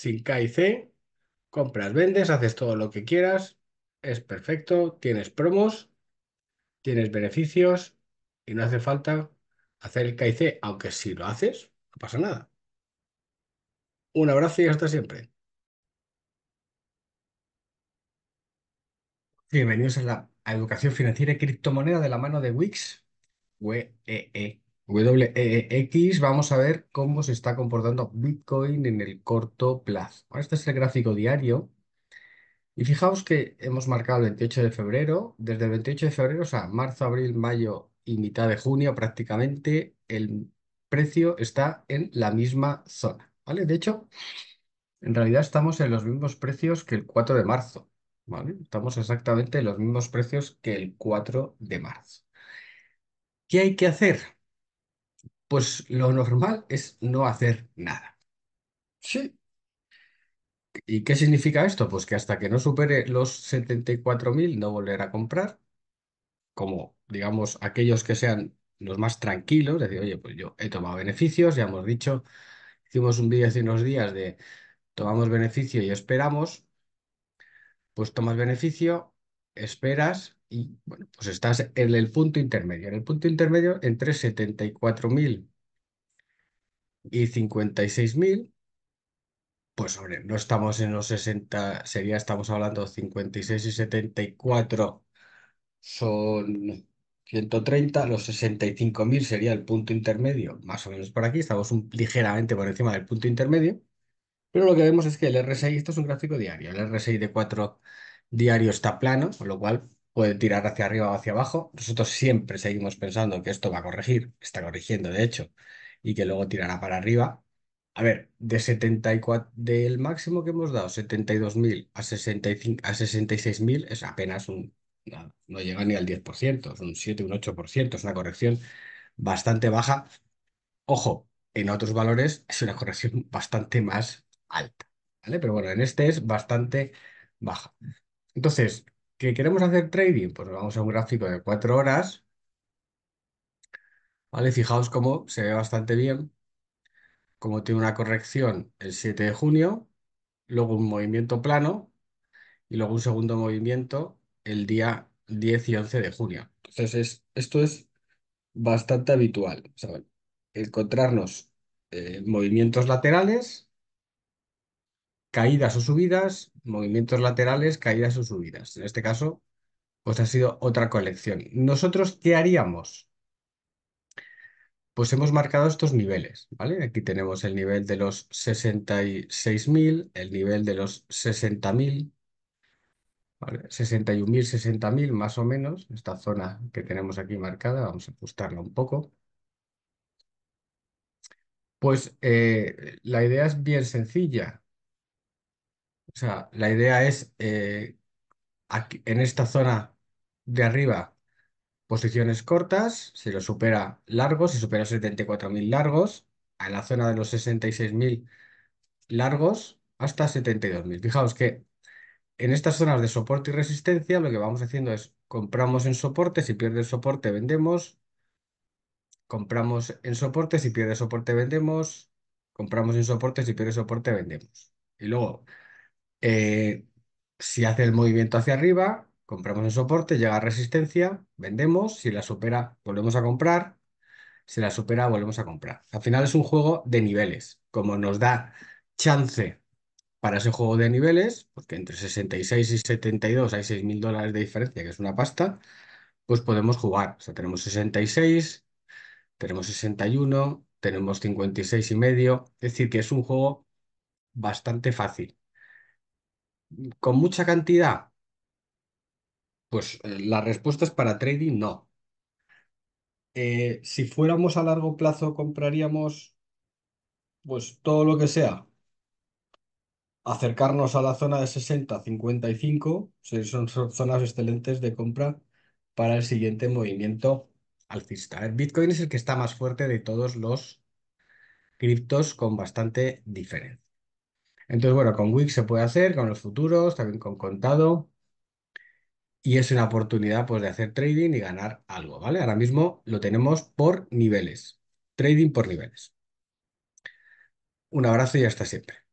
sin K C, compras, vendes, haces todo lo que quieras, es perfecto, tienes promos, tienes beneficios y no hace falta hacer el K y aunque si lo haces, no pasa nada. Un abrazo y hasta siempre. Bienvenidos a la educación financiera y criptomoneda de la mano de Wix, WEE. E. WEX, e vamos a ver cómo se está comportando Bitcoin en el corto plazo. Este es el gráfico diario. Y fijaos que hemos marcado el 28 de febrero. Desde el 28 de febrero, o sea, marzo, abril, mayo y mitad de junio prácticamente, el precio está en la misma zona. ¿vale? De hecho, en realidad estamos en los mismos precios que el 4 de marzo. ¿vale? Estamos exactamente en los mismos precios que el 4 de marzo. ¿Qué hay que hacer? pues lo normal es no hacer nada. Sí. ¿Y qué significa esto? Pues que hasta que no supere los 74.000 no volver a comprar, como digamos aquellos que sean los más tranquilos, decir, oye, pues yo he tomado beneficios, ya hemos dicho, hicimos un vídeo hace unos días de tomamos beneficio y esperamos, pues tomas beneficio, esperas y bueno, pues estás en el punto intermedio, en el punto intermedio entre 74.000 y 56.000, pues hombre, no estamos en los 60, sería, estamos hablando 56 y 74 son 130, los 65.000 sería el punto intermedio, más o menos por aquí, estamos ligeramente por encima del punto intermedio, pero lo que vemos es que el RSI, esto es un gráfico diario, el RSI de 4 diario está plano, con lo cual puede tirar hacia arriba o hacia abajo. Nosotros siempre seguimos pensando que esto va a corregir, está corrigiendo de hecho, y que luego tirará para arriba. A ver, de 74, del máximo que hemos dado, 72.000 a 65, a 66.000 es apenas un, no, llega ni al 10%, es un 7, un 8%, es una corrección bastante baja. Ojo, en otros valores es una corrección bastante más alta, ¿vale? Pero bueno, en este es bastante baja. Entonces, ¿qué queremos hacer trading? Pues vamos a un gráfico de cuatro horas. ¿Vale? Fijaos cómo se ve bastante bien. Como tiene una corrección el 7 de junio, luego un movimiento plano y luego un segundo movimiento el día 10 y 11 de junio. Entonces, esto es bastante habitual, Encontrarnos eh, movimientos laterales caídas o subidas, movimientos laterales, caídas o subidas. En este caso, pues ha sido otra colección. ¿Nosotros qué haríamos? Pues hemos marcado estos niveles, ¿vale? Aquí tenemos el nivel de los 66.000, el nivel de los 60.000, 61.000, 60.000 más o menos, esta zona que tenemos aquí marcada, vamos a ajustarla un poco. Pues eh, la idea es bien sencilla, o sea, la idea es eh, aquí- en esta zona de arriba, posiciones cortas, si lo supera largos, si supera 74.000 largos, a la zona de los 66.000 largos hasta 72.000. Fijaos que en estas zonas de soporte y resistencia lo que vamos haciendo es compramos en soporte, si pierde soporte vendemos, compramos en soporte, si pierde soporte vendemos, compramos en soporte, si pierde soporte vendemos. Y luego eh, si hace el movimiento hacia arriba, compramos el soporte, llega resistencia, vendemos, si la supera, volvemos a comprar, si la supera, volvemos a comprar. Al final es un juego de niveles, como nos da chance para ese juego de niveles, porque entre 66 y 72 hay 6.000 dólares de diferencia, que es una pasta, pues podemos jugar. O sea, tenemos 66, tenemos 61, tenemos 56 y medio, es decir, que es un juego bastante fácil con mucha cantidad? Pues eh, la respuesta es para trading, no. Eh, si fuéramos a largo plazo, compraríamos pues todo lo que sea. Acercarnos a la zona de 60, 55, son zonas excelentes de compra para el siguiente movimiento alcista. El Bitcoin es el que está más fuerte de todos los criptos con bastante diferencia. Entonces, bueno, con Wix se puede hacer, con los futuros, también con contado. Y es una oportunidad pues, de hacer trading y ganar algo, ¿vale? Ahora mismo lo tenemos por niveles. Trading por niveles. Un abrazo y hasta siempre.